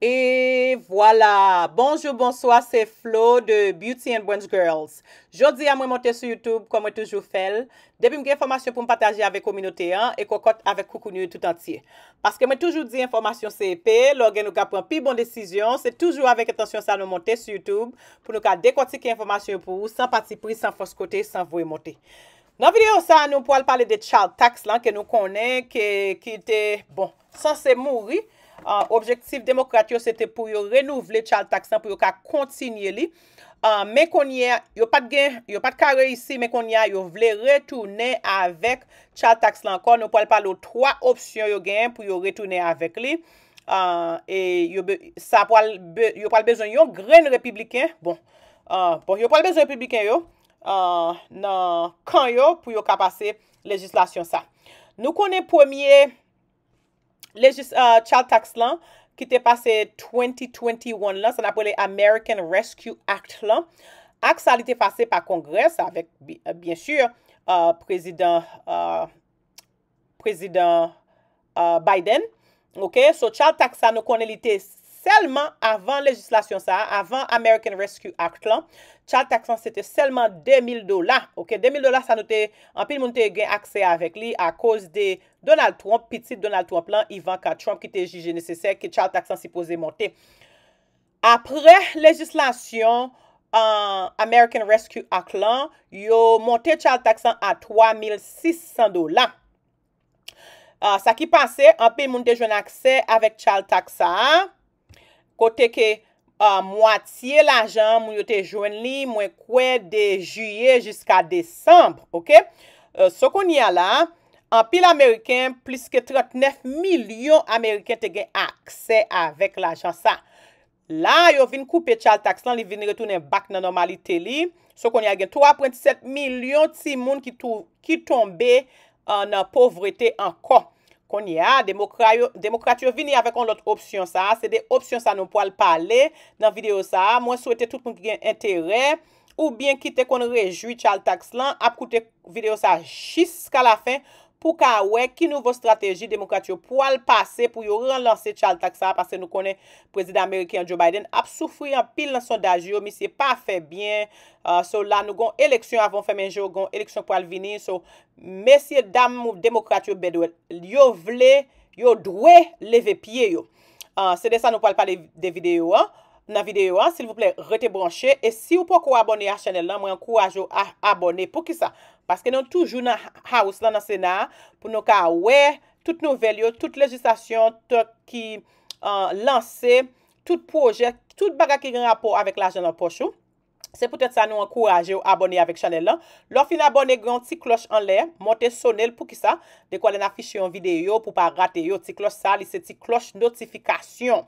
E vwala, bonjou, bonsoa, se Flo de Beauty and Branch Girls. Jodi a mwen monte sou Youtube komwe toujou fel. Debim gen informasyon pou m pataje avek kominote an, e kokot avek koukouni ou tout antye. Paske mwen toujou di informasyon se epè, lor gen nou ka pran pi bon desisyon, se toujou avek etensyon sa nou monte sou Youtube, pou nou ka dekoti ki informasyon pou ou, san pati pri, san fos kote, san vwe monte. Nan videyo sa, nou pou al pale de Child Tax lan, ke nou konen, ke ki te, bon, san se mouri, Euh, Objektif demokrate yo sete pou yo renouvle chal taks lan pou yo ka kontinye li. Euh, men konye, yo pat gen, yo pat kare isi, men konye yo vle retounen avek chal taks lan. Kon yo pou al palo 3 opsyon yo gen pou euh, yo retounen avek li. E yo pou al bezon yo, gren republiken, bon. Bon, yo pou al bezon republiken yo, nan kan yo pou yo ka pase legislasyon sa. Nou konen pwemye... Euh, Charles Tax lan, ki te pase 2021 lan, sa napwele American Rescue Act lan. Act sa li te pase pa Kongres avik, euh, bien sur, euh, prezident Biden. Ok, so Charles Tax sa nou kon li te... Selman avan legislasyon sa, avan American Rescue Act lan, Charles Taksan se te selman 2000 dola. 2000 dola sa note, an pi moun te gen akse avik li a koz de Donald Trump, piti Donald Trump lan, i van ka Trump ki te jige nese se ke Charles Taksan se pose monte. Apre legislasyon euh, American Rescue Act lan, yo monte Charles Taksan a 3600 dola. Sa ki pase, an pi moun te gen akse avik Charles Taksan. Kote ke mwatiye l ajan mwen yo te jwen li mwen kwen de juye jiska december, ok? So euh, kon ya la, an pil Ameriken, plis ke 39 milyon Ameriken te gen akse avèk l ajan sa. La yo vin koupe chal taks lan, li vin retounen bak nan normalite li. So kon ya gen 3.7 milyon ti moun ki tombe nan povrete an kon. kon y a, demokrat yo vini avè kon lot opsyon sa, se de opsyon sa nou po al pale nan video sa, mwen souwete tout moun ki gen entere, ou bien kite kon rejoui chal taks lan, ap koute video sa chis ka la fen, pou ka we, ki nouvo strategi, demokrat yo pou al pase, pou yo renlansi Charles Taksa, parce nou konen prezident Amerike Anjo Biden, ap soufri an pil nan sondaj yo, misye pa fe bien, euh, so la nou gon eleksyon avon fe menjyo, gon eleksyon pou al vini, so mesye dam mou demokrat yo bedwet, yo vle, yo dwe leve pie yo. Euh, se de sa nou pou al pale de video yo, nan videyo an, s'il vous plè, rete branchè, e si ou pou akou abonè a chanel lan, mwen akou ajou abonè pou ki sa, paske nou toujou nan house, lan nan senar, pou nou ka wè, tout nou vel yo, tout legislasyon, ki euh, lanse, tout projek, tout baga ki gen rapor avèk la janan pochou, Se pou tèt sa nou ankouraje ou abone avèk chanel lan. Lòf in abone gran ti kloche an lè. Monte sonel pou ki sa. Dè kwa lè na fichè yon videyo pou pa rate yo. Ti kloche sa, li se ti kloche notifikasyon.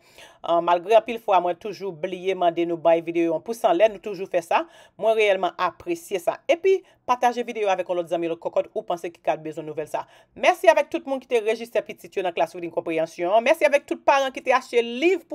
Malgré apil fwa, mwen toujou blye mande nou bay videyo. Mwen pousse an lè, nou toujou fè sa. Mwen reyèlman apresye sa. E pi patajè videyo avè kon lòt zami lò kokot ou panse ki kat bezon nouvel sa. Mèsi avèk tout moun ki te rejistè pi tityo nan klasi ou din kompreyansyon. Mèsi avèk tout paren ki te achè liv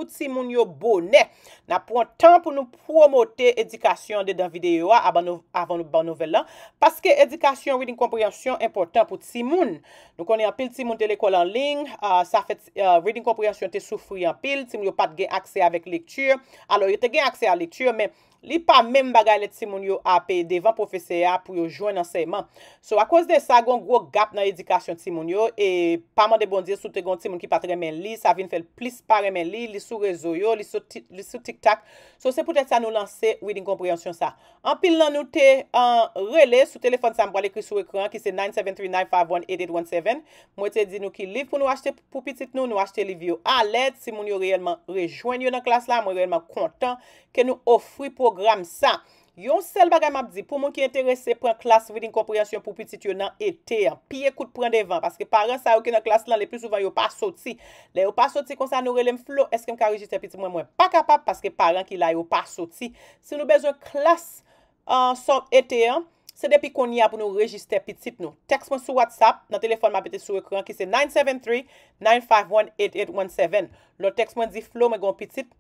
an de dan videyo a avan nou ban nouvel lan. Paske edikasyon, reading, kompryasyon impotant pou timoun. Nou konen apil timoun telekol an ling, sa euh, fet reading, euh, kompryasyon te soufri apil, timoun yo pat gen akse avik lektur. Alo, yo te gen akse avik lektur, men li pa men bagay le timoun yo api devan profesea pou yo jwen anseyman. So, a koz de sa, gon gro gap nan edikasyon timoun yo, e pa man de bon diye, sou te gon timoun ki patre men li, sa vin fel plis pare men li, li sou rezo yo, li sou tiktak. So, se pou tete sa nou lanse reading, kompryasyon anpil nan nou te rele sou telefon sa mbo al ekri sou ekran ki se 973 951 8817 mwen te di nou ki liv pou nou achete pou pitit nou nou achete liv yo alet si mwen yo rejwen yo nan klas la mwen yo rejwen yo nan klas la mwen yo rejwen yo nan klas la Yon sel bagay map di, pou moun ki enterese, pren klas vwi din kompryasyon pou pitit yo nan 81. Pi ekout pren devan, paske paran sa yo ke nan klas lan, le pi souvan yo pa soti. Le yo pa soti konsan nou relem flow, eske mka rejiste pitit mwen mwen pa kapap, paske paran ki la yo pa soti. Se nou bezon klas son 81, se depi kon ya pou nou rejiste pitit nou. Tekst mwen sou WhatsApp, nan telefon mapite sou ekran ki se 973-951-8817. Lo tekst mwen di flow mwen gon pitit.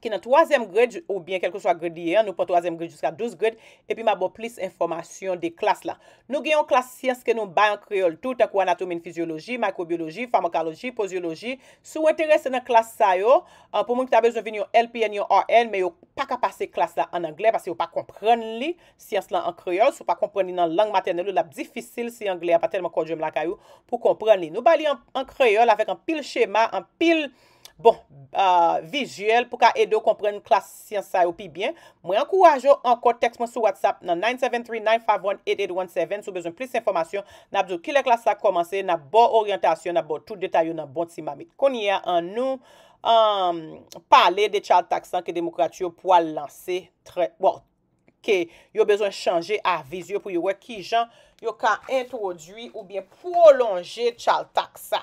ki nan 3e grade ou bien kelke so bon, euh, a grade diyen, nou pon 3e grade jusqu'a 12 grade, epi mabou plis informasyon de klas la. Nou gen yon klas siens ke nou bay an kreol, tout akou anatomin fizyologi, makrobiologi, farmakologi, posyologi, sou enterese nan klas sayo, pou moun ki tabez nou vin yon LPN, yon RN, me yon pa kapase klas la an anglè, pasi yon pa komprene li siens lan an kreol, sou pa komprene li nan lang maternel, lèp difisil si anglè, apatèlman kodye mlakayou, pou komprene li. Nou bay li an kreol, avèk an pil chema, an pil klas, Bon, euh, vijuel pou ka edo kompren klas siyansay ou pi byen, mwen kouwajo anko teks mwen sou WhatsApp nan 973-951-8817 sou bezon plis informasyon na bzou ki le klas la komanse, na bon oryantasyon, na bon tout detayon, na bon timami. Konye an nou um, pale de chal taksan ki demokrat yo pou a lanse tre, bon, ki yo bezon chanje avizyo pou yo wek ki jan yo ka introdwi ou bien prolonje chal taksan.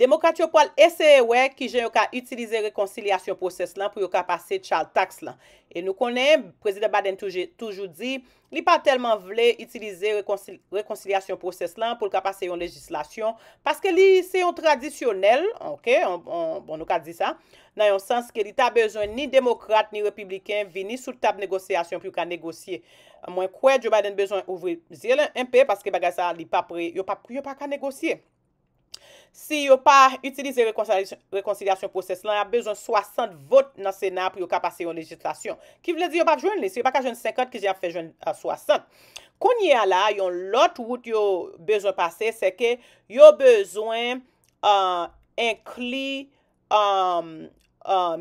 Demokrat yo pou al ese we ki jen yo ka itilize rekoncilasyon proses lan pou yo ka pase chal taks lan. E nou konen, prezident Baden toujou di, li pa telman vle itilize rekoncilasyon proses lan pou yo ka pase yon legislasyon. Paske li se yon tradisyonel, ok, bon nou ka di sa, nan yon sens ki li ta bezon ni demokrat ni republiken vi ni sou tab negosyasyon pou yo ka negosye. Mwen kwe di yo Baden bezon ouvri zye lan, mpe, paske bagay sa li pa pre, yo pa pre, yo pa ka negosye. Si yo pa utilize rekoncilasyon proses lan, yo ap bezon 60 vot nan sena pou yo kapase yon legislasyon. Ki vle di yo pa jwen li, si yo pa ka jwen 50 ki je ap fe jwen 60. Konye ala, yon lot wout yo bezon pase, se ke yo bezon inkli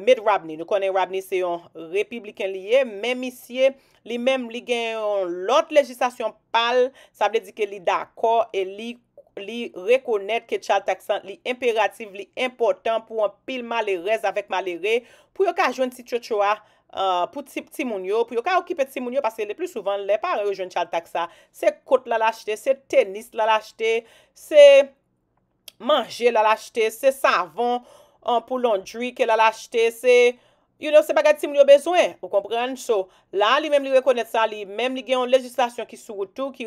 mid Rabni. Nou konen Rabni se yon republikan liye, menm isye li menm li gen yon lot legislasyon pal, sa ble di ke li dakor, e li li rekonet ke tchal taksan li imperatif, li importan pou an pil malerez avèk malere pou yo ka jwen ti tcho tcho a euh, pou ti moun yo, pou yo ka okipe ti moun yo pasè le plus souvan le pa rejwen tchal taksan se kot la lachete, se tenis la lachete, se manje la lachete, se savon, an euh, pou londri ke la lachete, se se bagat ti moun yo bezwen, pou kompren la li menm li rekonet sa, li menm li gen yon legislasyon ki sou wotou, ki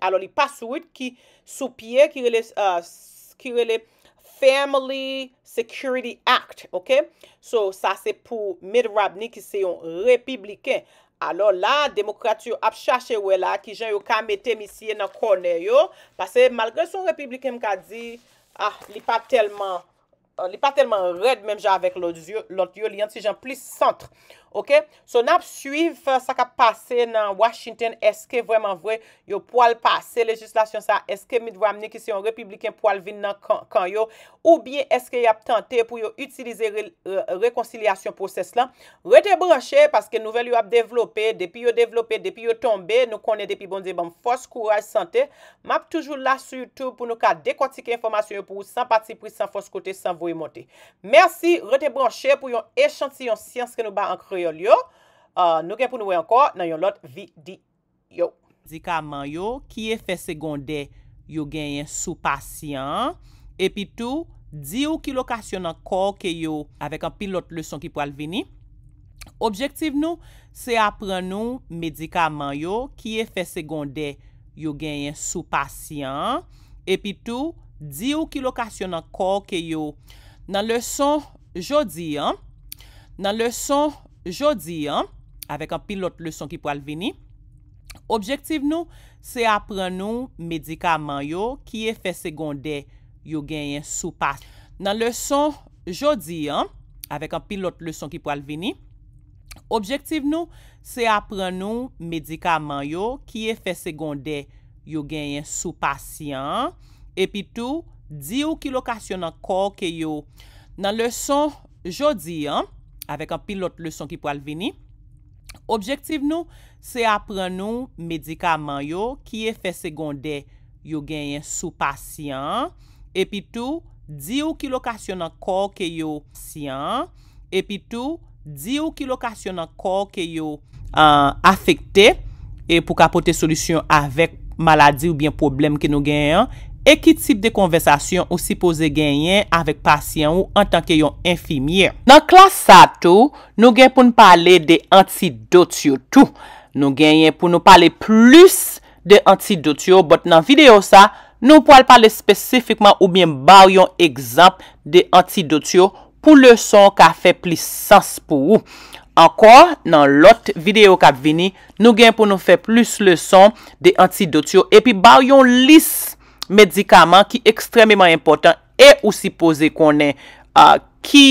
alo li paswit ki soupye ki re le Family Security Act, ok? So sa se pou midwab ni ki se yon republiken. Alo la, demokrat yo ap chache wè la ki jan yo ka metem isye nan kone yo, pase malgre son republiken mka di, ah, li pa telman red menm jan avèk lòt yon li yon si jan plis sentre. Ok, so nap suiv euh, sa ka pase nan Washington, eske vreman vre, yo poal pase legislasyon sa, eske midwa amne ki se yon republiken poal vin nan kanyo, ou bien eske yap tante pou yo utilize rekonciliasyon pou ses lan. Rete branche, paske nouvel yo ap devlope, depi yo devlope, depi yo tombe, nou konen depi bon de bom fos, kouraj, sante. Map toujou la sou YouTube pou nou ka dekotike informasyon yo pou yo san pati, pou yo san fos kote, san vou yi monte. Merci, rete branche, pou yon eshanti, yon syans ke nou ba ankre yo. yo. Euh, nou gen pou nou wè ankor nan yon lot videyo. Medikaman yo ki e fe segonde yo genyen sou pasyan epi tou di ou ki lokasyon ankor ke yo avèk an pil lot löson ki po al vini. Objektiv nou se apren nou medikaman yo ki e fe segonde yo genyen sou pasyan epi tou di ou ki lokasyon ankor ke yo nan löson jodi nan löson jodi an, avek an pilot lisan ki po al vini, objektiv nou, se apren nou medikaman yo, ki e fe segonde, yo genyen sou pas. Nan lisan jodi an, avek an pilot lisan ki po al vini, objektiv nou, se apren nou medikaman yo, ki e fe segonde, yo genyen sou pas yan, epi tou, di ou ki lo kasyon an kor ke yo. Nan lisan jodi an, avèk an pil lòt lèson ki pou al vini. Objektiv nou, se apren nou medikaman yo ki e fè segondè yo genyen sou pasyan, epi tou, di ou ki lokasyon an kor ke yo syan, epi tou, di ou ki lokasyon an kor ke yo euh, afekte, epi pou kapote solisyon avèk maladi ou bien problem ki nou genyen yo, e ki tip de konversasyon ou si pose genyen avek pasyen ou an tanke yon infimier. Nan klasa tou, nou gen pou nou pale de antidotio tou. Nou genyen pou nou pale plus de antidotio, bot nan video sa, nou pou al pale spesifikman ou bien ba yon ekzamp de antidotio pou lison ka fe plis sens pou ou. Anko, nan lot video ka vini, nou gen pou nou fe plus lison de antidotio e pi ba yon lis leon. Medikaman ki ekstrememan impotant e ou sipoze konen ki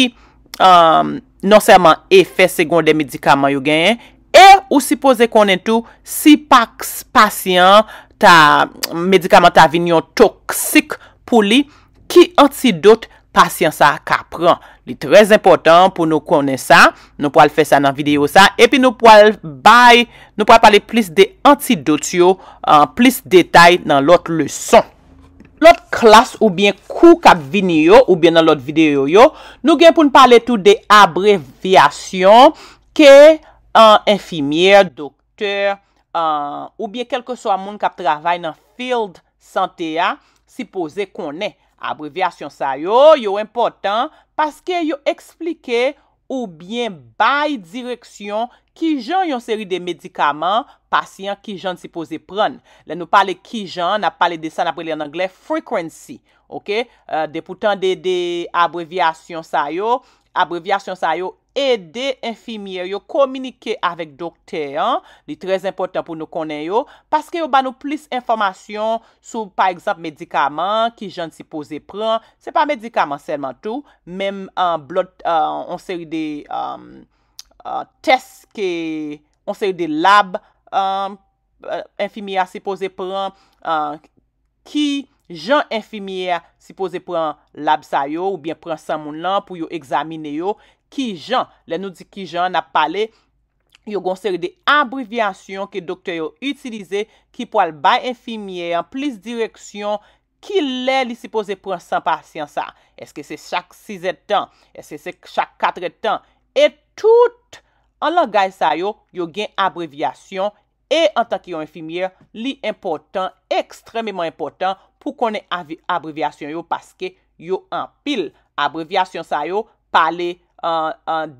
non serman efek segon de medikaman yo genye. E ou sipoze konen tou si pa kspasyan ta medikaman ta vinyon toksik pou li ki antidote pasyan sa ka pran. Li trez impotant pou nou konen sa, nou pou al fe sa nan video sa e pi nou pou al bay, nou pou al pale plis de antidote yo an plis detay nan lot le son. Lout klas oubyen kou kap vini yo oubyen lout videyo yo, nou gen pou n pale tout de abrevyasyon ke infimier, doktor oubyen kelke so a moun kap travay nan field sante ya, si pose konen. Abrevyasyon sa yo, yo important, paske yo eksplike yo. ou by direksyon ki jan yon seri de medikaman, pasyen ki jan se pose pran. La nou pale ki jan, na pale de san apre li an angle, Frequency, ok? Euh, de pou tan de abrevyasyon sa yo, Abrevyasyon sa yo, ede infimiye, yo kominike avek dokte, li trez impotant pou nou konen yo, paske yo ban nou plis informasyon sou, pa ekzap, medikaman, ki jan si pose pran, se pa medikaman selman tou, mem blot, on euh, seri de test, on seri de lab, euh, euh, infimiye a si pose pran, ki... jan enfimiye si pose pran lab sa yo ou bien pran san moun lan pou yo examine yo ki jan, le nou di ki jan na pale yo gonseri de abrivyasyon ke doktor yo utilize ki po al bay enfimiye an plis direksyon ki le li si pose pran san pasyen sa eske se chak 6 etan, eske se chak 4 etan et tout an langay sa yo yo gen abrivyasyon e an tak yo enfimiye li important ekstrememan important Pou konen abrevyasyon yo, paske yo an pil. Abrevyasyon sa yo, pale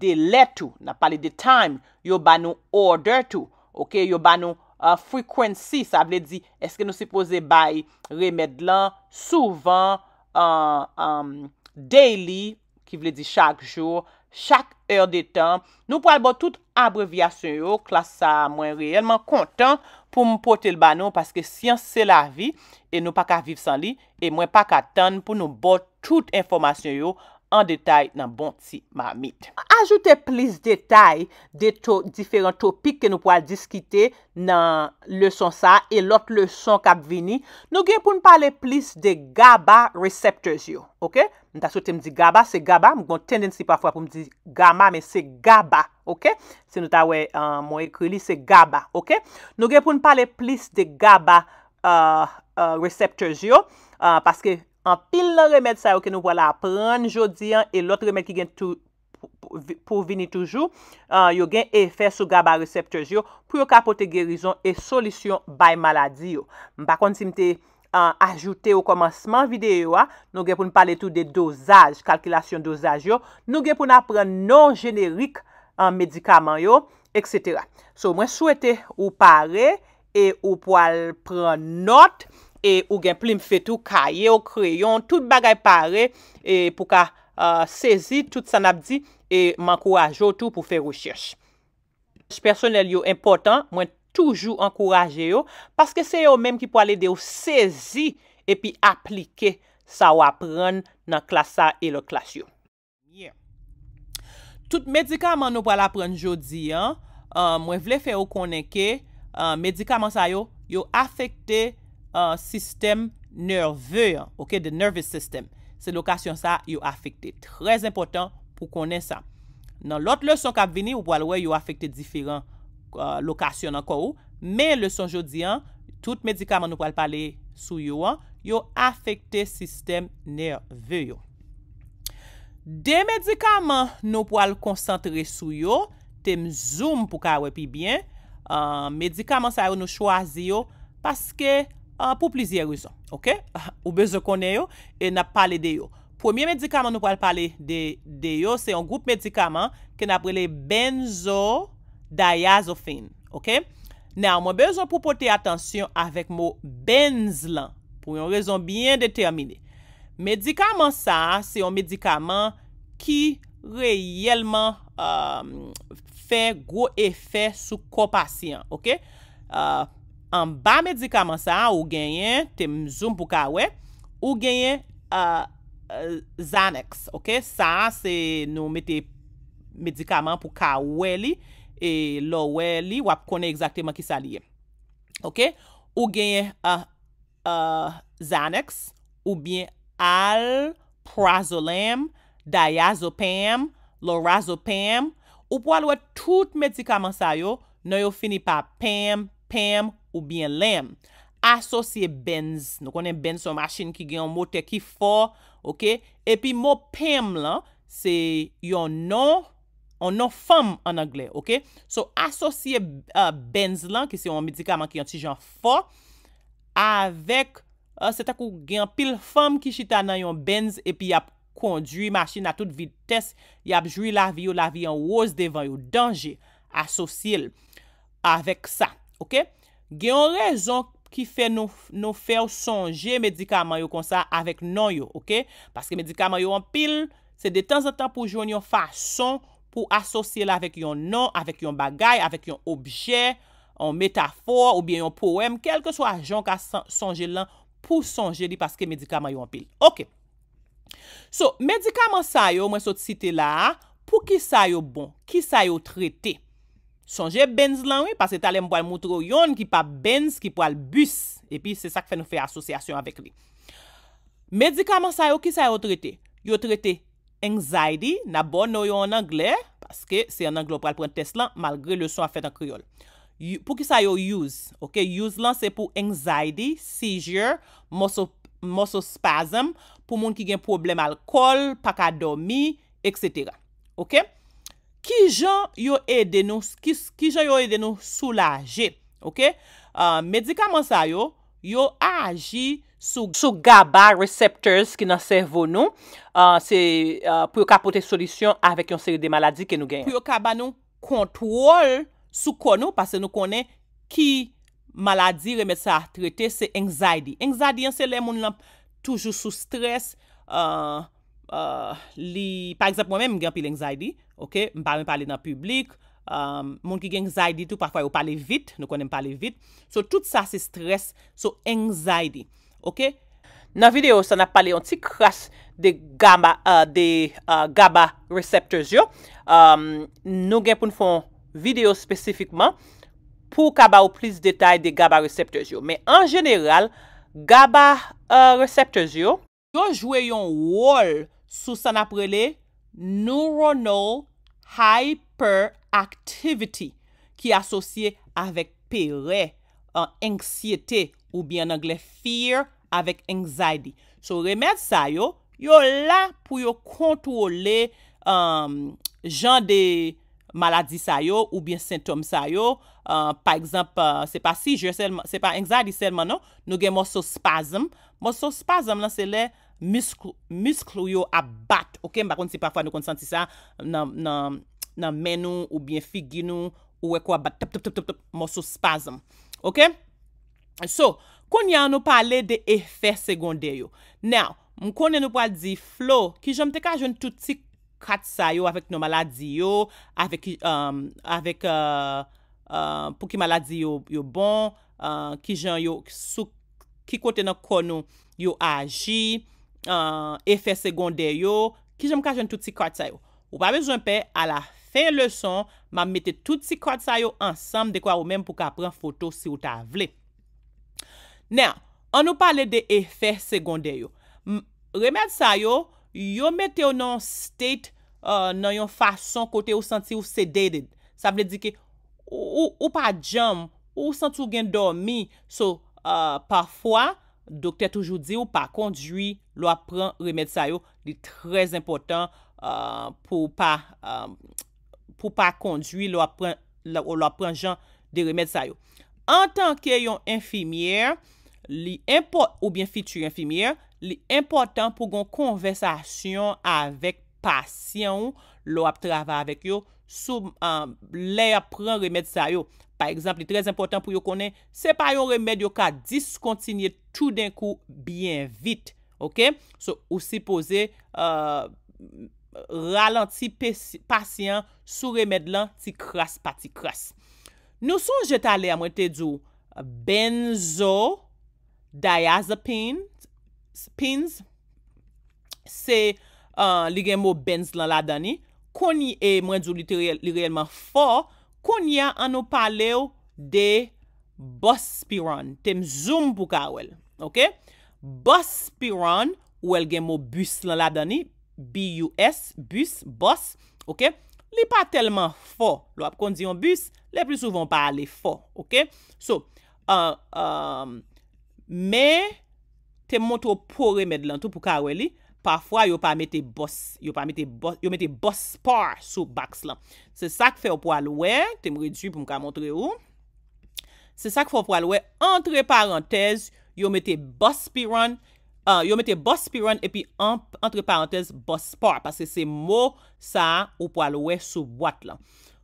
de letou, na pale de time. Yo ban nou order tou, ok? Yo ban nou frequency, sa vle di, eske nou se pose bay remedlan, souvan, daily, ki vle di chak jor, chak er de tan. Nou pou albo tout abrevyasyon yo, klas sa mwen reyelman kontan, pou m pou te l banon, paske si yon se la vi, e nou pa ka viv san li, e mwen pa ka tan pou nou bot tout informasyon yo, an detay nan bon si ma mit. Ajoute plis detay de to, diferent topik ke nou po al diskite nan le son sa e lot le son kap vini, nou gen pou n pale plis de gaba reseptors yo, ok? Mwen ta sote mdi gaba, se gaba, mwen kon tendensi pa fwa pou mdi gama, men se gaba, ok? Se nou ta we mwen ekri li, se gaba, ok? Nou gen pou n pale plis de gaba euh, euh, reseptors yo, euh, paske An pil la remèd sa yo ke nou wala apren jodi an, e lot remèd ki gen pou vini toujou, yo gen efè sou gaba reseptè jo, pou yo kapote gerizon e solisyon bay maladi yo. Mba konti si mte ajoute ou komanseman videyo a, nou gen pou nou pale tout de dosaj, kalkilasyon dosaj yo, nou gen pou nou apren non-jenérique an medikaman yo, etc. So mwen souwete ou pare, e ou pou al pren not, E ou gen plim fetou kaye ou kreyon tout bagay pare e pou ka sezi tout sanabdi e mankouraj yo tout pou fe rouchech personel yo important mwen toujou ankouraje yo paske se yo menm ki pou ale de yo sezi e pi aplike sa wapren nan klasa e lo klas yo tout medikaman nou pou alapren jodi mwen vle fe yo konenke medikaman sa yo yo afekte sistem nerve, ok, de nervous system. Se lokasyon sa, yo afekte. Trez impotant pou konen sa. Nan lot le son kap vini, yo po alwe, yo afekte diferent lokasyon anko ou, men le son jodi an, tout medikaman nou po alpale sou yo an, yo afekte sistem nerve yo. De medikaman, nou po al konsantre sou yo, tem zoom pou ka wepi bien, medikaman sa yo nou chwazi yo, paske Ah, pou plizye rezon, ok? Ah, ou bezo konen yo, e nap pale de yo. Premier medikaman nou pale pale de yo, se yon group medikaman, ke nap rele Benzodiazepine, ok? Nou, mwen bezo pou pote atensyon avek mou Benzlan, pou yon rezon bien determine. Medikaman sa, se yon medikaman ki reyelman euh, fè grou efè sou kompasyen, ok? Ou, euh, An ba medikaman sa ou genyen te mzoum pou ka we, ou genyen Xanax. Ok, sa se nou me te medikaman pou ka we li, e lo we li wap kone egzakteman ki sa liye. Ok, ou genyen Xanax, ou bien Alprazolam, Diazopam, Lorazopam, ou pou alwe tout medikaman sa yo, nou yo fini pa pam, pam, pam. ou byen lem, asosye benz, nou konen benz ou machin ki gen yon mote ki fo, ok, epi mo pem lan, se yon non, yon non fem an angle, ok, so asosye euh, benz lan, ki se yon medikaman ki yon tijan fo, avek, euh, se tak ou gen pil fem ki chita nan yon benz, epi ap kondri machin a tout vites, ap jwi la vi ou la vi an wos devan yon danje, asosye l, avek sa, ok, gen yon rezon ki fè nou fè ou sonje medikaman yo konsa avèk nan yo, ok? Paske medikaman yo an pil, se de tan zan tan pou joun yon fason pou asosye la avèk yon nan, avèk yon bagay, avèk yon objè, yon metafor ou bien yon poèm, kelke sou ajon ka sonje lan pou sonje li paske medikaman yo an pil, ok? So, medikaman sa yo, mwen sot site la, pou ki sa yo bon, ki sa yo trete? Sonje Benz lan wè, pasè talè mbo al moutro yon ki pa Benz ki po al bus. Epi, se sak fè nou fè asosyasyon avèk li. Medikaman sa yo, ki sa yo trete? Yo trete Anxiety, nabon nou yo an Anglè, paske se an Anglè ou pral pren test lan, malgre le son a fèt an Kryol. Pou ki sa yo use? Ok, use lan se pou Anxiety, Seizure, Muscle Spasm, pou moun ki gen problem alkol, pakadomi, etc. Ok? Ok? Ki jan yo e de nou soulaje? Uh, medikaman sa yo, yo aji sou gaba, receptors ki nan servon nou. Uh, se uh, pou yo kapote solisyon avek yon seri de maladi ke nou genye. Pou yo kaba nou kontrol sou konou, pase nou konen ki maladi remet sa a trete, se anxiety. Anxiety anse le moun lan toujou sou stres, anxiety. Euh, li, pa eksept mwen men m gen pi l'anxiety, m parmen pale nan publik, euh, moun ki gen anxiety tou, pakwa yo pale vit, nou konen pale vit, so tout sa se stres, so anxiety, ok? Nan video, sa na pale yon ti kras de gaba, de gaba euh, reseptors yo, nou gen pou n fon video spesifikman, pou kaba ou plis detay de gaba reseptors yo, men an general, gaba reseptors yo, yo jwe yon wall, Sou san aprele neuronal hyperactivity ki asosye avèk pere, ansyete ou byen angle fear avèk anxiety. Sou remèd sa yo, yo la pou yo kontrole um, jan de maladi sa yo ou byen sintom sa yo. Uh, par exemple, uh, se pa anxiety selmano, non? nou gen moso spasm. Moso spasm lan se le... misklo yo abat, ok? Mbakon si pafwa nou konsanti sa nan men nou ou bien figi nou ou ekwa abat, tap, tap, tap, tap, tap, moso spasm, ok? So, konye an nou pale de efek segonde yo. Now, mkonye nou pale di flow, ki jan mte ka joun touti katsa yo avèk nou maladi yo, avèk um, uh, uh, pou ki maladi yo bon, uh, ki joun yo, ki kote nan kon yo aji, Euh, efè sekondè yo, ki jom kajen touti kwa tsa yo. Ou pa vezon pe, ala fe le son, ma mette touti kwa tsa yo ansam dekwa ou menm pou ka pran foto si ou ta vle. Nè, an nou pale de efè sekondè yo. Remèd sa yo, yo mette euh, ou nan state nan yon fason kote ou senti ou sedated. Sa vle di ke, ou pa jom, ou senti ou gen dormi. So, euh, pafwa, dokte toujou di ou pa kondjoui Lo ap pren remèd sa yo, li trez important euh, pou pa euh, kondwi lo ap pren jan de remèd sa yo. En tanke yon infimièr, ou bien fitur infimièr, li important pou gon konversasyon avèk pasyon lo ap travè avèk yo sou euh, le ap pren remèd sa yo. Par exemple, li trez important pou yo konen, se pa yon remèd yo ka diskontinye tout den kou byen vit. Ok, so ou si pose euh, ralant si pasyen sou remed lan ti kras pa ti kras. Nou son jet ale a mwen te djou benzo diazepin, pins, se euh, li genmou benz lan la dani, koni e mwen djou li reyelman fo, koni an nou pale ou de bospiron, tem zoom pou ka wel, ok? BUS, PIRAN, ou el gen mo BUS lan la dani. B-U-S, BUS, BOS. Ok? Li pa telman fo. Lo ap kon diyon BUS, li ap souvan pa ale fo. Ok? So, uh, um, me te mwotro pore med lan tou pou ka we li. Parfwa yo pa mete BUS. Yo mete BUS PAR sou BAKS lan. Se sak fe opwa lwe. Te mwotro pou mka montre ou. Se sak fe opwa lwe. Entre parantez. yo mette BOSPIRON, uh, yo mette BOSPIRON epi entre parentes BOSPAR, pase se mo sa ou po alowe sou vwat la.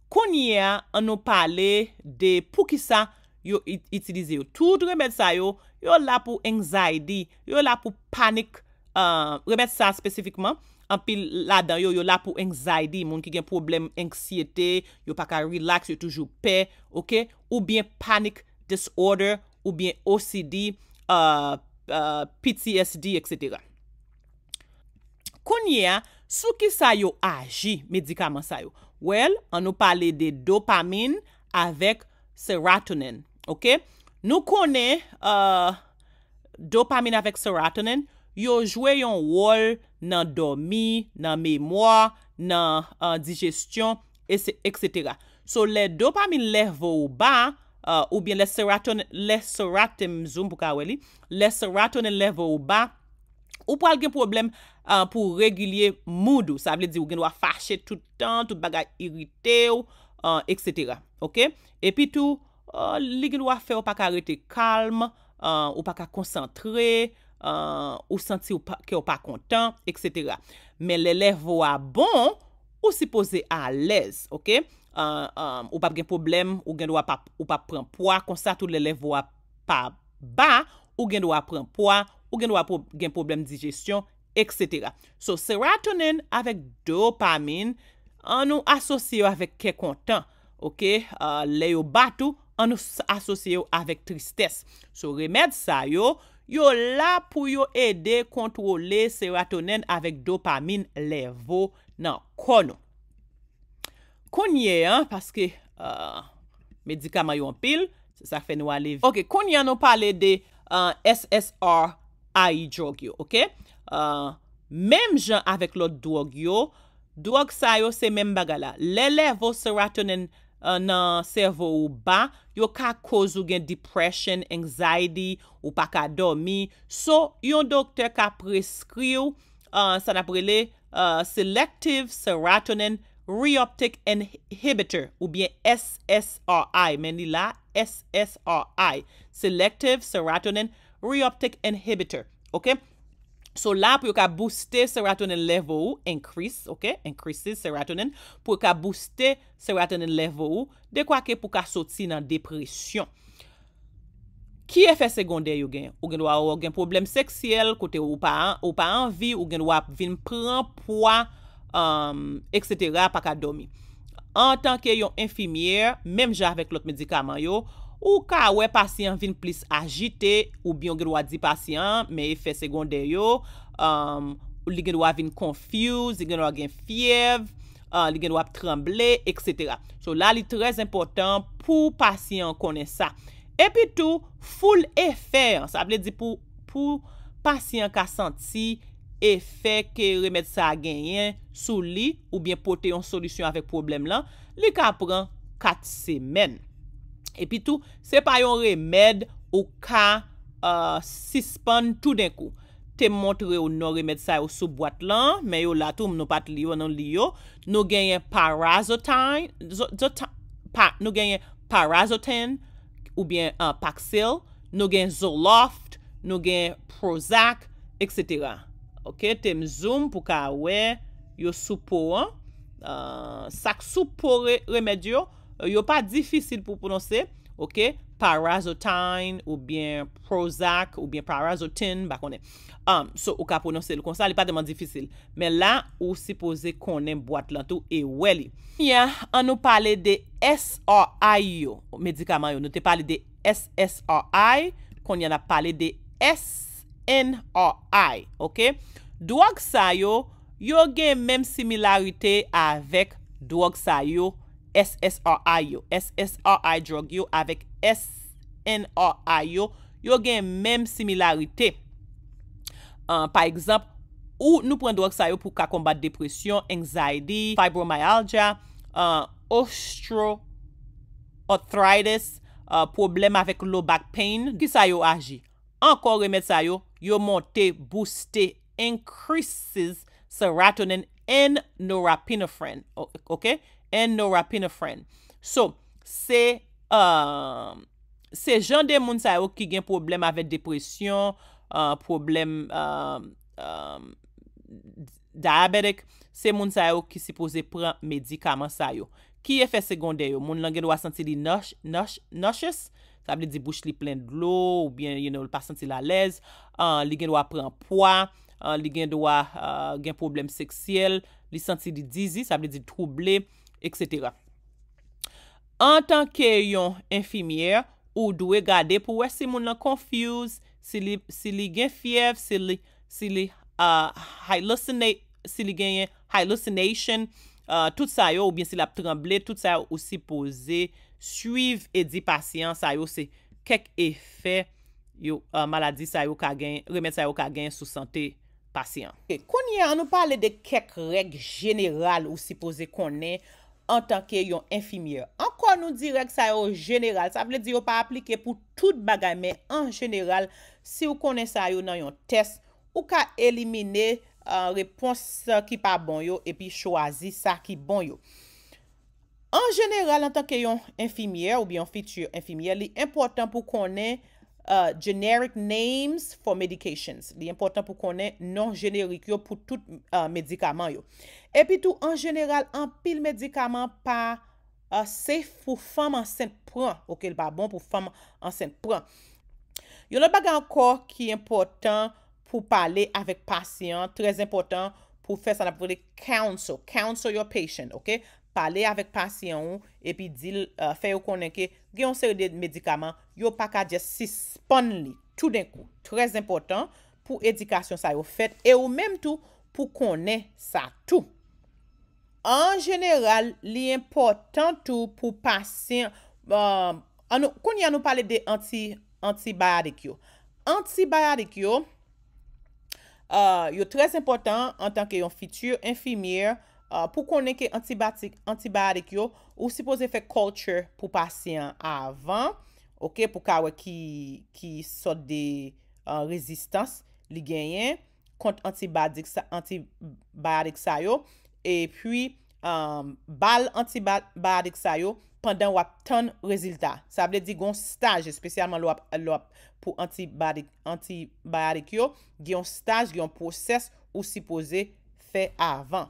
Konye, an nou pale de pou ki sa yo itilize yo. Tout remet sa yo, yo la pou anxiety, yo la pou panic, uh, remet sa spesifikman, an pi la dan yo, yo la pou anxiety, moun ki gen problem anksiyete, yo pa ka relax, yo toujou pe, ok? Ou bien panic disorder, ou bien OCD, Euh, euh, PTSD, etc. Kounye, sou ki sa yo aji, medikaman sa yo? Well, an nou pale de dopamine avek serotonin. Ok? Nou kone, euh, dopamine avek serotonin, yo jwe yon wol nan domi, nan memwa, nan digestyon, etc. So, le dopamine level ba, Uh, ou bien lè sè raton lè sè raten mzoum pou ka wè li, lè sè raton lè vò ou ba, ou pou al gen problem uh, pou regilye moudou, sa vle di ou gen wè fache toutan, tout bagay iritè ou, uh, etc. Ok, epi tou, li gen wè fè ou pa ka rete kalm, ou pa ka konsantre, ou senti ki ou pa kontan, etc. Men lè lè vò a bon, ou si pose a lèz, ok? Euh, euh, ou pa gen problem, ou gen do a pa pren poa, konsa tout le levo a pa ba, ou gen do a pren poa, ou gen do a gen problem digestyon, etc. So serotonin avèk dopamin an nou asosye yo avèk ke kontan, ok? Euh, le yo batou, an nou asosye yo avèk tristès. So remèd sa yo, yo la pou yo ede kontrole serotonin avèk dopamin levo nan konon. Kounye, an, paske euh, medikama yo an pil, se sa fe nou aliv. Ok, kounye an nou pale de euh, SSRI drug yo, ok? Euh, mem jan avek lot drug yo, drug sa yo se mem bagala. Lele vo serotonin nan servo ou ba, yo ka kozu gen depression, anxiety, ou pa ka domi. So, yon doktor ka preskri yo, san aprele, selective serotonin. Reoptic Inhibitor, oubyen SSRI, men li la SSRI, Selective Serotonin Reoptic Inhibitor, ok? So la pou yo ka booste serotonin level ou, increase, ok? Increase serotonin, pou yo ka booste serotonin level ou, dekwa ke pou ka soti nan depresyon. Ki efe segonde yo gen? Ou gen wap wap gen problem seksyel, kote ou pa anvi, ou gen wap vin pran poa, Um, eksetera, pa ka domi En tanke yon infimièr Mem javèk lot medikaman yo Ou ka wè pasyen vin plis agite Ou byon gen wad di pasyen Me efè segonde yo um, Ou li gen wad vin konfuse Li gen wad gen fiev uh, Li gen wad tremble, eksetera So la li trez important Pou pasyen konen sa E pi tou, foul efè Sa ble di pou pasyen Ka santi E fe ke remèd sa genyen sou li ou bien pote yon solisyon avek problem lan, li ka pran kat semen. E pi tou, se pa yon remèd ou ka uh, sispan tout denkou. Te montre ou non remèd sa yo sou boat lan, men yo la toum nou pat li yo nan li yo. Nou genyen Parazotan ou bien uh, Paxil, nou genyen Zoloft, nou genyen Prozac, etc., Ok, te mzoum pou ka we yo soupo an, ah, sak soupo remedi yo, yo pa difisil pou pou non se, ok, parazotin ou bien prozac ou bien parazotin, bako ne. So, ou ka pou non se, lou kon sa li pa deman difisil, men la ou sipoze konen mboat lan tou e we li. Ya, an nou pale de SRI yo, medikaman yo, nou te pale de SSRI, kon yana pale de S. N-R-I, ok? Drog sa yo, yo gen menm similarite avek Drog sa yo, S-S-R-I yo. S-S-R-I drog yo avek S-N-R-I yo. Yo gen menm similarite. Par ekzamp, ou nou pren drog sa yo pou ka kombat depresyon, Anxiety, fibromyalgia, Ostro, Arthritis, Problem avek low back pain, Ki sa yo aji? Ankor remet sa yo, yo monte, booste, increases serotonin en norapinefren. Ok? En norapinefren. So, um, se jan de moun sa yo ki gen problem avet depresyon, uh, problem um, um, diabetik, se moun sa yo ki se pose premedikaman sa yo. Ki efe segonde yo? Moun langen wasanti di nosh, nosh, noshes? sa ble di bouch li plen glou, ou bien yon ou li pa senti la lez, euh, li gen do a pren poa, li gen do a euh, gen problem seksyel, li senti di dizi, sa ble di trouble, etc. En tanke yon enfimiè, ou dwe gade pou wè si moun lan konfuse, si li gen fiev, euh, si li gen yon hallucination, tout sa yo ou bien si la tremble, tout sa yo ou si pose, Suiv e di pasyant sa yo se euh, kek efè yo maladi sa yo ka gen, remèd sa yo ka gen sou santè pasyant. Konye an nou pale de kek reg jeneral ou si pose konen an tanke yon enfimye. Ankon nou di reg sa yo jeneral, sa vle di yo pa aplike pou tout bagaymen an jeneral si ou konen sa yo nan yon test ou ka elimine euh, repons ki pa bon yo epi chwazi sa ki bon yo. An jeneral, an tanke yon infimier ou bi yon fitur infimier, li importan pou konen euh, generic names for medications. Li importan pou konen non-generic yo pou tout euh, medikaman yo. Epi tou an jeneral, an pil medikaman pa se fou fam ansen pran. Ok, li ba bon pou fam ansen pran. Yo la baga an kor ki importan pou pale avik pasyon, trez importan pou fe san aprele counsel. Counsel your patient, ok? pale avèk pasyon ou, epi dil, euh, fè yo konen ke, gen yon seri de medikaman, yo pakadje si spon li, tout den kou, trez importan pou edikasyon sa yo fet, e yo menm tou pou konen sa tou. An jeneral, li importan tou pou pasyon, euh, kon yon nou pale de anti-bayarik yo. Anti-bayarik yo, euh, yo trez importan an tanke yon fitur, infimir, Pou konen ke antibatik yo, ou sipoze fe culture pou pasyen avan. Ok, pou kawe ki sot de rezistans li genyen kont antibatik sayo. E pwi bal antibatik sayo pandan wap ton rezultat. Sa ble di gon staj, spesyalman lwap pou antibatik yo, genyon staj, genyon poses ou sipoze fe avan.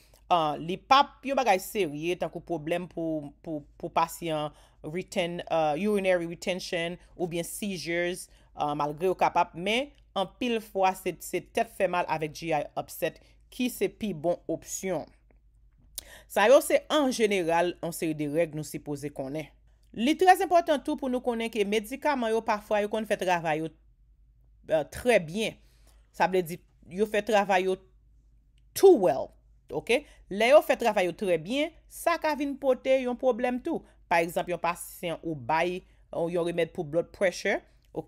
Li pap yo bagay serye tankou problem pou pasyen uh, urinary retention ou bien seizures uh, malgre yo kapap. Men, an pil fwa se tet fè mal avek GI upset ki se pi bon opsyon. Sa yo se an jeneral an seri de reg nou sipose konen. Li tres importantou pou nou konen ki medikaman yo parfwa yo kon fè travay yo uh, trebyen. Sa ble di yo fè travay yo too well. Le yo fe travay yo trebyen, sa ka vin pote yon problem tou Par exemple, yon pasyen ou bay yon remèd pou blood pressure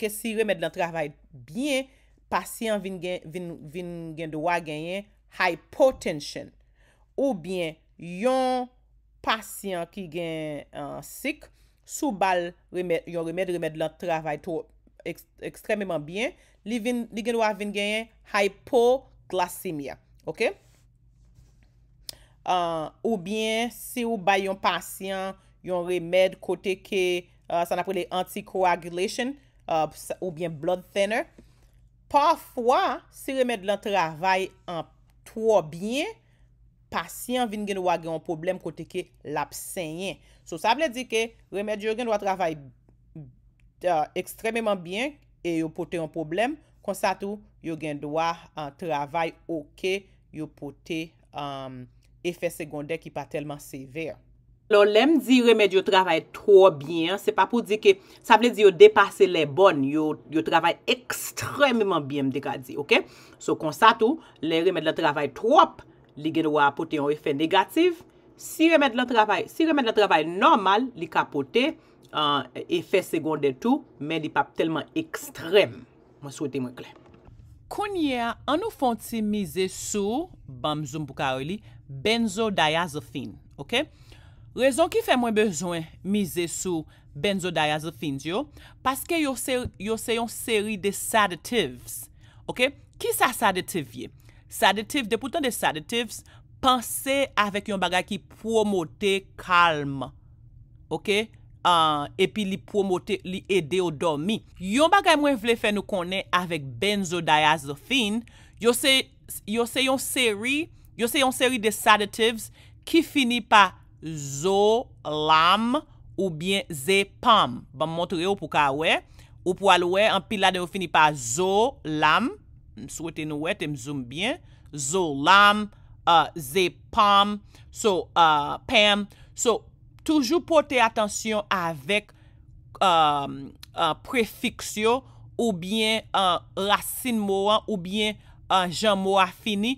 Si remèd lan travay bien, pasyen vin gen do a genyen hypotension Ou bien, yon pasyen ki gen euh, syk, sou bal remèd lan travay tou ekstremèman bien Li gen do a vin genyen hypoglycemia Ok? Euh, ou bien, si ou bay yon pasyon, yon remèd kote ke, euh, san aprele anti-coagulation, euh, ou bien blood thinner. Parfwa, si remèd lan travay an toa bien, pasyon vin gen wage yon problem kote ke lap senyen. So, sa ple di ke, remèd yo gen wage travay ekstrememan bien, e yo pote yon problem, konsa tou, yo gen wage travay oke yo pote... efè sekondè ki pa telman sever. Lèm di remèd yo travèy tro bien, se pa pou di ke sa ble di yo depase lè bon, yo travèy ekstremèman bien mdekadi, ok? So konsa tou, lè remèd lè travèy trop, li gen wapote yon efè negatif, si remèd lè travèy, si remèd lè travèy normal, li kapote efè euh, sekondè tou, men di pa telman ekstrem. Mwen souwete mwen klen. Kounye, an nou fonti mize sou, bam zoom pou ka ou li, Benzodiazephin, ok? Rezon ki fè mwen bezwen mize sou benzodiazephin yo? Paske yo se yon seri de sedatives, ok? Ki sa sedatives ye? Sedatives, depoutan de sedatives, panse avèk yon bagay ki promote kalm, ok? Ah, e pi li promote, li ede o domi. Yon bagay mwen vle fè nou konen avèk benzodiazephin, yo se yon seri, Yo se yon seri de sadatives ki fini pa zo, lam ou bien ze, pam. Ba m montre yo pou ka we. Ou pou al we, an pilade yo fini pa zo, lam. M souwete nou we, te m zoom bien. Zo, lam, ze, pam. So, pam. So, toujou pote atensyon avek prefiksyo ou bien rasin mou an ou bien jan mou an fini.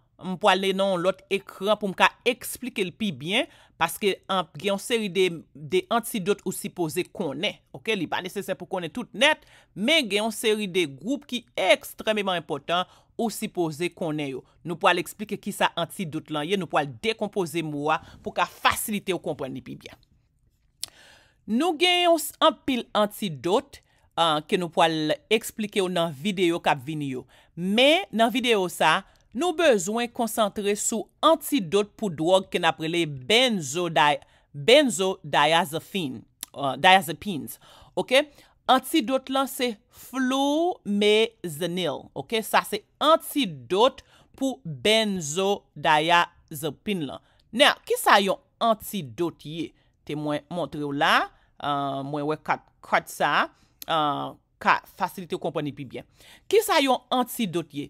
Mwen pou alè nan lòt ekran pou mka eksplike l'pi byen paske gen yon seri de antidote euh, ou sipoze konè. Ok, li ba nesesè pou konè tout net, men gen yon seri de groupe ki ekstremèman impotant ou sipoze konè yo. Nou pou alè eksplike ki sa antidote lan ye, nou pou alè dekompose mwa pou ka fasilite ou kompwenni pi byen. Nou gen yon anpil antidote ke nou pou alè eksplike yo nan videyo kap vini yo. Men nan videyo sa... Nou bezwen konsantre sou antidote pou drog ke naprele benzodiazepine. Uh, antidote lan se flou me zanil. Sa se antidote pou benzodiazepine lan. Nè, ki sa yon antidote ye? Te mwen montre ou la, uh, mwen we kat sa, uh, ka fasilite ou komponi pi byen. Ki sa yon antidote ye?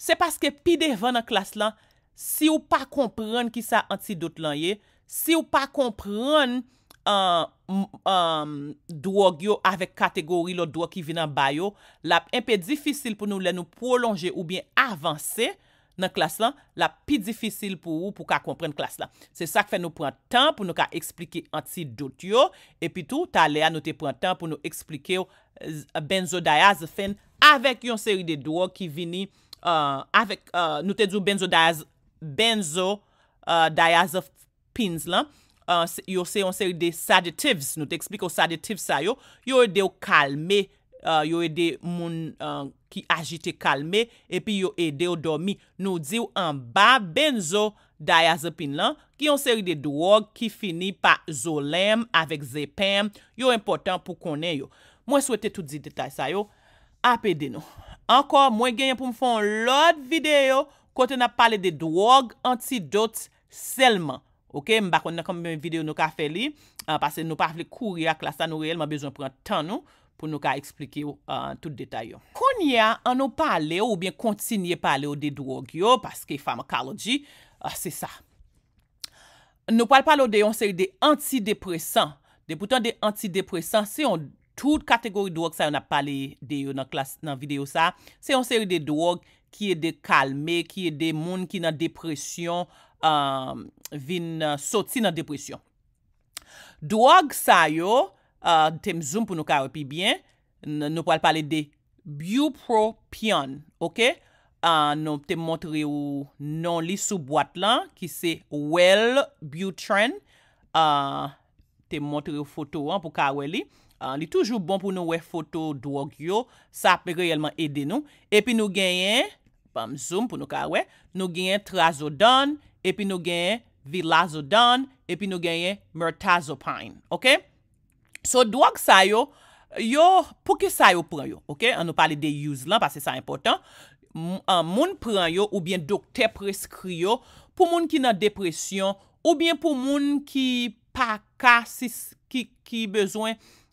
Se paske pi devan nan klas lan, si ou pa kompren ki sa antidote lan ye, si ou pa kompren drogyo avek kategori lo dro ki vin an bayo, la pe di fisyl pou nou le nou prolonje ou bien avanse nan klas lan, la pi di fisyl pou ou pou ka kompren klas lan. Se sak fe nou pran tan pou nou ka eksplike antidote yo, e pi tou ta le anote pran tan pou nou eksplike yo benzodiazephen avek yon seri de dro ki vini. Euh, avèk euh, nou te djou benzo benzo euh, diazopin lan yo se yon seri de sadetivs nou te ekspliko sadetivs sa yo yo e de yo kalme yo e de moun ki agite kalme epi yo e de yo domi nou diyo an ba benzo diazopin lan ki yon seri de dwog ki fini pa zolem avèk zepem yo important pou konen yo mwen souwete tout di detay sa yo apè deno Ankon, mwen genyen pou mfon lot videyo konten ap pale de drog, antidote, selman. Ok, mbakon nan kombe mwen videyo nou ka fe li, anpase ah, nou pa fle kouri ak la sa nou reyelman bejoun pren tan nou, pou nou ka eksplike yo an ah, tout detay yo. Konye an nou pale yo ou bien kontinye pale yo de drog yo, paske pharmacology, ah, se sa. Nou pal pale yo de yon se yon de antidepressant. De boutan de antidepressant, se yon... Tout kategori drog sa yo na pale de yo nan video sa, se yon seri de drog ki e de kalme, ki e de moun ki nan depresyon, um, vin uh, sotsi nan depresyon. Drog sa yo, uh, tem zoom pou nou kawe pi bien, nou pale pale de Bupropion, ok? Uh, nou te montre ou non li sou boat lan, ki se Wellbutrin, te montre ou foto an pou kawe li. Li toujou bon pou nou we foto drug yo. Sa pe reyelman ede nou. Epi nou genyen, pam zoom pou nou ka we, nou genyen trazodon, epi nou genyen vilazodon, epi nou genyen mirtazopine. Ok? So drug sa yo, yo pou ki sa yo pran yo? Ok? An nou pali de use lan, pase sa important. Moun pran yo, ou bien dokter preskri yo, pou moun ki nan depresyon, ou bien pou moun ki pakasis, ki bezwen,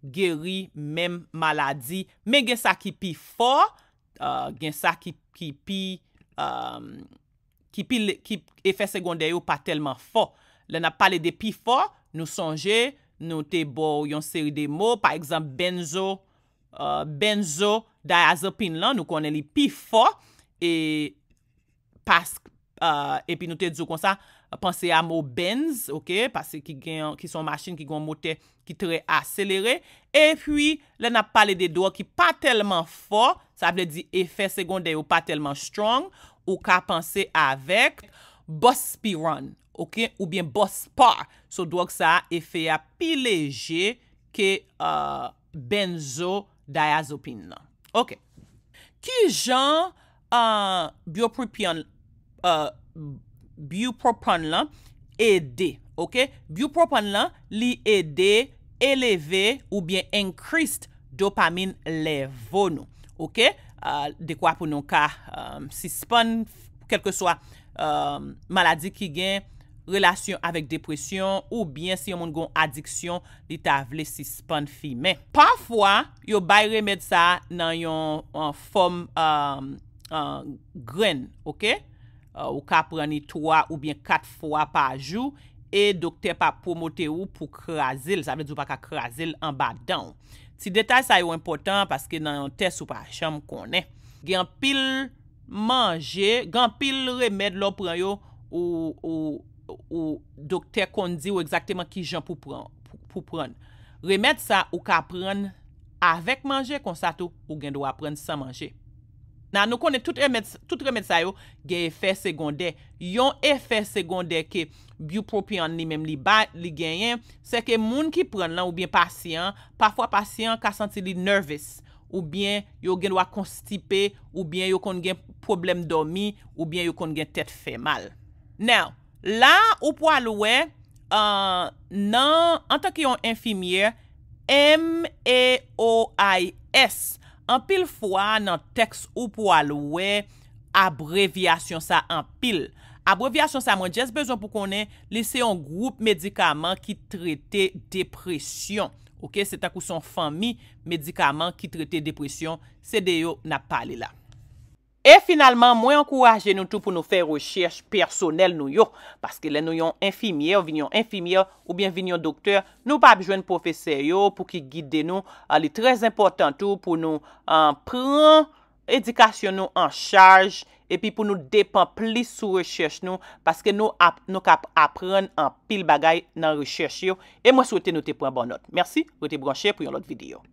Geri, mem, maladi, me gen sa ki pi fo, uh, gen sa ki pi um, efek sekonde yo pa telman fo Le na pale de pi fo, nou sonje, nou te bo yon seri de mo Par exemple, benzo, uh, benzo, daya azopin lan, nou konen li pi fo E, pask, uh, epi nou te dzou konsa Pense a mou benz, ok? Pase ki son machin ki gwen mote ki tre a selere. E pwi, lè na pale de doa ki pa telman fo, sa ble di efè segonde yo pa telman strong, ou ka pense avek bospiron, ok? Ou bien bospar. So, doa ki sa efè ya pi leje ke euh, benzo diazopin nan. Ok. Ki jan euh, biopropion e, e, euh, Biopropan lan ede, ouke? Biopropan lan li ede, eleve ou bien enkrist dopamin levonou, ouke? Ah, de kwa pou nou ka si spon, kelke swa maladi ki gen relasyon avek depresyon ou bien si yon moun gon adiksyon li ta vle si spon fi men. Parfwa, yo bay remed sa nan yon uh, form um, uh, gren, ouke? Euh, ou ka preni 3 ou bien 4 fwa pa jou E dokter pa promote ou pou krasil Sa mwen djou pa ka krasil an badan Ti detay sa yo important Paske nan yon test ou pa chanm konen Gen pil manje Gen pil remed lo preyo Ou dokter kon di ou ekzakteman ki jan pou prene Remed sa ou ka prene avèk manje Konsato ou gen dwa prene san manje Nan nou konen tout remèd sa yo gen efèr segondè. Yon efèr segondè ke biopropion li mèm li genyen, se ke moun ki pren lan oubyen pasyen, pafwa pasyen ka santi li nervous, oubyen yo gen wak konstipe, oubyen yo kon gen problem domi, oubyen yo kon gen tèt fè mal. Nan, la ou pwa louè, euh, nan, an tan ki yon infimier, M-E-O-I-S, An pil fwa nan teks ou pou alowe, abrevyasyon sa an pil. Abrevyasyon sa mwen jes bezon pou konen lese yon group medikaman ki trete depresyon. Ok, se tak ou son fami medikaman ki trete depresyon, se deyo na pali la. E finalman, mwen ankouraje nou tou pou nou fè rechèche personel nou yo. Paske lè nou yon infimiè, ou vin yon infimiè, ou bin vin yon doktèr, nou pa abjwen profese yo pou ki guide nou. A li trèz importan tou pou nou anpran, edikasyon nou an chaj, epi pou nou depan plis sou rechèche nou. Paske nou kap apran an pil bagay nan rechèche yo. E mwen souwete nou te pran bon not. Mersi, ou te branchè pou yon lot videyo.